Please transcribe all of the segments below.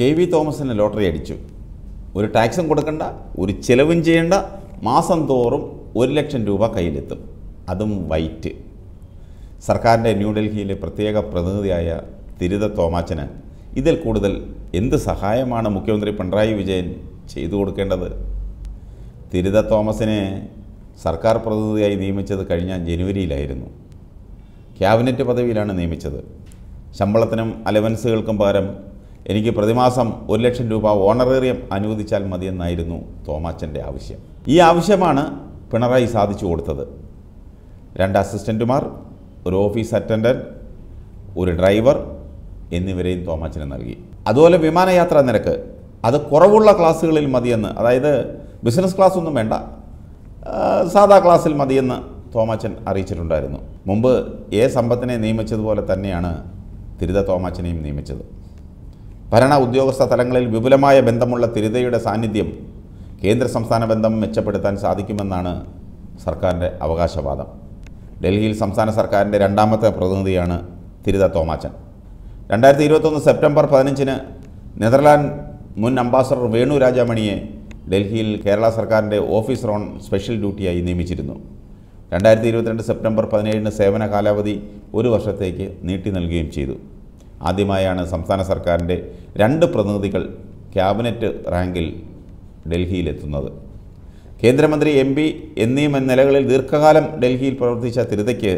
K V തോമസിനെ lottery അടിച്ചു ഒരു ടാക്സും കൊടുക്കണ്ട ഒരു ചിലവും ചെയ്യേണ്ട മാസം തോറും ഒരു ലക്ഷം രൂപ കയ്യിലെത്തും അതും വൈറ്റ് സർക്കാരിൻ്റെ ന്യൂഡൽഹിയിലെ പ്രത്യേക പ്രതിനിധിയായ തിരുത തോമാച്ചന് ഇതിൽ കൂടുതൽ എന്ത് സഹായമാണ് മുഖ്യമന്ത്രി പിണറായി വിജയൻ ചെയ്തു കൊടുക്കേണ്ടത് തിരുത തോമസിനെ സർക്കാർ പ്രതിനിധിയായി നിയമിച്ചത് കഴിഞ്ഞ ജനുവരിയിലായിരുന്നു ക്യാബിനറ്റ് പദവിയിലാണ് നിയമിച്ചത് ശമ്പളത്തിനും അലവൻസുകൾക്കും പകരം എനിക്ക് പ്രതിമാസം ഒരു ലക്ഷം രൂപ ഓണറേറിയം അനുവദിച്ചാൽ മതിയെന്നായിരുന്നു തോമാച്ചൻ്റെ ആവശ്യം ഈ ആവശ്യമാണ് പിണറായി സാധിച്ചു കൊടുത്തത് രണ്ട് അസിസ്റ്റൻറ്റുമാർ ഒരു ഓഫീസ് അറ്റൻഡൻറ്റ് ഒരു ഡ്രൈവർ എന്നിവരെയും തോമാച്ചന് നൽകി അതുപോലെ വിമാനയാത്രാ നിരക്ക് അത് കുറവുള്ള ക്ലാസ്സുകളിൽ മതിയെന്ന് അതായത് ബിസിനസ് ക്ലാസ് ഒന്നും വേണ്ട സാധാ ക്ലാസ്സിൽ മതിയെന്ന് തോമാച്ചൻ അറിയിച്ചിട്ടുണ്ടായിരുന്നു മുമ്പ് എ സമ്പത്തിനെ നിയമിച്ചതുപോലെ തന്നെയാണ് തിരുത തോമാച്ചനെയും നിയമിച്ചത് ഭരണ ഉദ്യോഗസ്ഥ തലങ്ങളിൽ വിപുലമായ ബന്ധമുള്ള തിരുതയുടെ സാന്നിധ്യം കേന്ദ്ര സംസ്ഥാന ബന്ധം മെച്ചപ്പെടുത്താൻ സാധിക്കുമെന്നാണ് സർക്കാരിൻ്റെ അവകാശവാദം ഡൽഹിയിൽ സംസ്ഥാന സർക്കാരിൻ്റെ രണ്ടാമത്തെ പ്രതിനിധിയാണ് തിരുത തോമാച്ചൻ രണ്ടായിരത്തി ഇരുപത്തൊന്ന് സെപ്റ്റംബർ പതിനഞ്ചിന് നെതർലാൻഡ് മുൻ അംബാസഡർ വേണു രാജാമണിയെ ഡൽഹിയിൽ കേരള സർക്കാരിൻ്റെ ഓഫീസർ ഓൺ സ്പെഷ്യൽ ഡ്യൂട്ടിയായി നിയമിച്ചിരുന്നു രണ്ടായിരത്തി ഇരുപത്തിരണ്ട് സെപ്റ്റംബർ പതിനേഴിന് സേവന കാലാവധി ഒരു വർഷത്തേക്ക് നീട്ടി നൽകുകയും ചെയ്തു ആദ്യമായാണ് സംസ്ഥാന സർക്കാരിൻ്റെ രണ്ട് പ്രതിനിധികൾ ക്യാബിനറ്റ് റാങ്കിൽ ഡൽഹിയിലെത്തുന്നത് കേന്ദ്രമന്ത്രി എം പി എന്നീ നിലകളിൽ ദീർഘകാലം ഡൽഹിയിൽ പ്രവർത്തിച്ച തിരുതയ്ക്ക്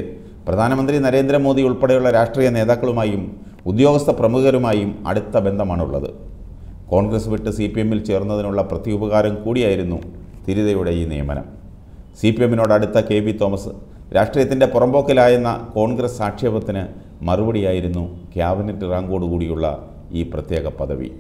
പ്രധാനമന്ത്രി നരേന്ദ്രമോദി ഉൾപ്പെടെയുള്ള രാഷ്ട്രീയ നേതാക്കളുമായും ഉദ്യോഗസ്ഥ പ്രമുഖരുമായും അടുത്ത ബന്ധമാണുള്ളത് കോൺഗ്രസ് വിട്ട് സി പി എമ്മിൽ ചേർന്നതിനുള്ള പ്രത്യുപകാരം കൂടിയായിരുന്നു തിരുതയുടെ ഈ നിയമനം സി പി എമ്മിനോടടുത്ത കെ വി തോമസ് രാഷ്ട്രീയത്തിൻ്റെ പുറമ്പോക്കിലായെന്ന കോൺഗ്രസ് ആക്ഷേപത്തിന് മറുപടിയായിരുന്നു ക്യാബിനറ്റ് റാങ്കോടുകൂടിയുള്ള ഈ പ്രത്യേക പദവി